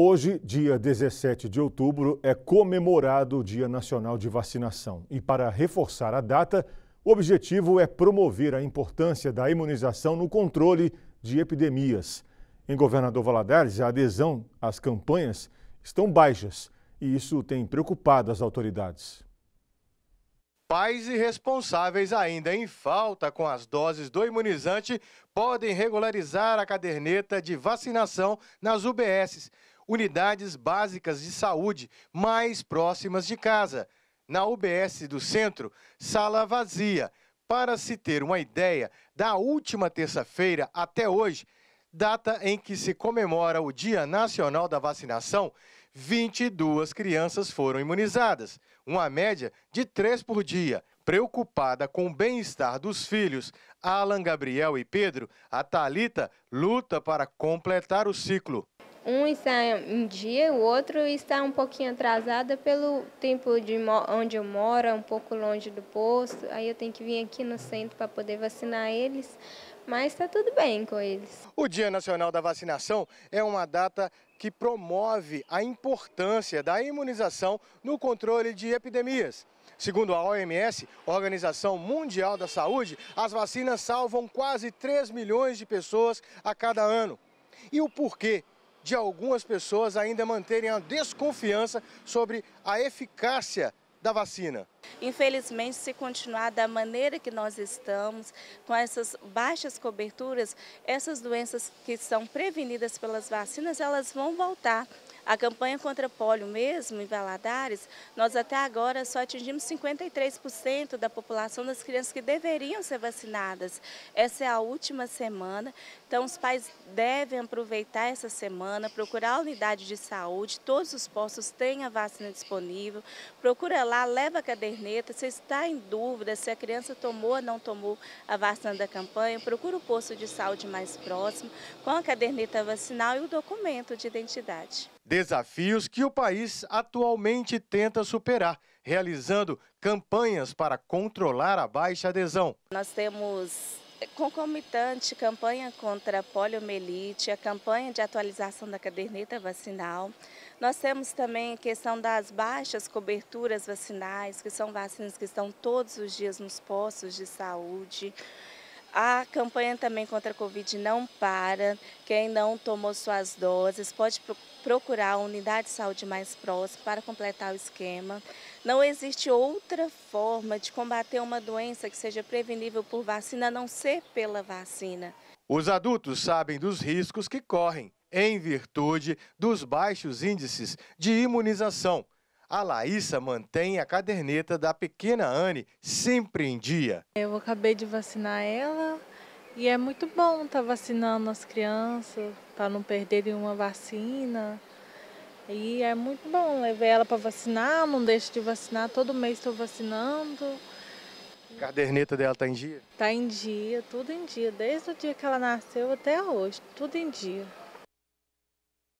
Hoje, dia 17 de outubro, é comemorado o Dia Nacional de Vacinação. E para reforçar a data, o objetivo é promover a importância da imunização no controle de epidemias. Em Governador Valadares, a adesão às campanhas estão baixas e isso tem preocupado as autoridades. Pais e responsáveis ainda em falta com as doses do imunizante podem regularizar a caderneta de vacinação nas UBSs unidades básicas de saúde mais próximas de casa. Na UBS do centro, sala vazia. Para se ter uma ideia, da última terça-feira até hoje, data em que se comemora o Dia Nacional da Vacinação, 22 crianças foram imunizadas, uma média de três por dia. Preocupada com o bem-estar dos filhos, Alan, Gabriel e Pedro, a Talita luta para completar o ciclo um está em dia, o outro está um pouquinho atrasada pelo tempo de onde eu moro, um pouco longe do posto. Aí eu tenho que vir aqui no centro para poder vacinar eles, mas está tudo bem com eles. O Dia Nacional da Vacinação é uma data que promove a importância da imunização no controle de epidemias. Segundo a OMS, Organização Mundial da Saúde, as vacinas salvam quase 3 milhões de pessoas a cada ano. E o porquê de algumas pessoas ainda manterem a desconfiança sobre a eficácia da vacina. Infelizmente, se continuar da maneira que nós estamos, com essas baixas coberturas, essas doenças que são prevenidas pelas vacinas, elas vão voltar a campanha contra pólio mesmo, em Valadares, nós até agora só atingimos 53% da população das crianças que deveriam ser vacinadas. Essa é a última semana, então os pais devem aproveitar essa semana, procurar a unidade de saúde, todos os postos têm a vacina disponível, procura lá, leva a caderneta, se está em dúvida se a criança tomou ou não tomou a vacina da campanha, procura o posto de saúde mais próximo, com a caderneta vacinal e o documento de identidade. Desafios que o país atualmente tenta superar, realizando campanhas para controlar a baixa adesão. Nós temos concomitante campanha contra a poliomielite, a campanha de atualização da caderneta vacinal. Nós temos também a questão das baixas coberturas vacinais, que são vacinas que estão todos os dias nos postos de saúde. A campanha também contra a Covid não para. Quem não tomou suas doses pode procurar a unidade de saúde mais próxima para completar o esquema. Não existe outra forma de combater uma doença que seja prevenível por vacina a não ser pela vacina. Os adultos sabem dos riscos que correm em virtude dos baixos índices de imunização a Laísa mantém a caderneta da pequena Anne sempre em dia. Eu acabei de vacinar ela e é muito bom estar tá vacinando as crianças, para não perderem uma vacina. E é muito bom, levei ela para vacinar, não deixo de vacinar, todo mês estou vacinando. A caderneta dela está em dia? Está em dia, tudo em dia, desde o dia que ela nasceu até hoje, tudo em dia.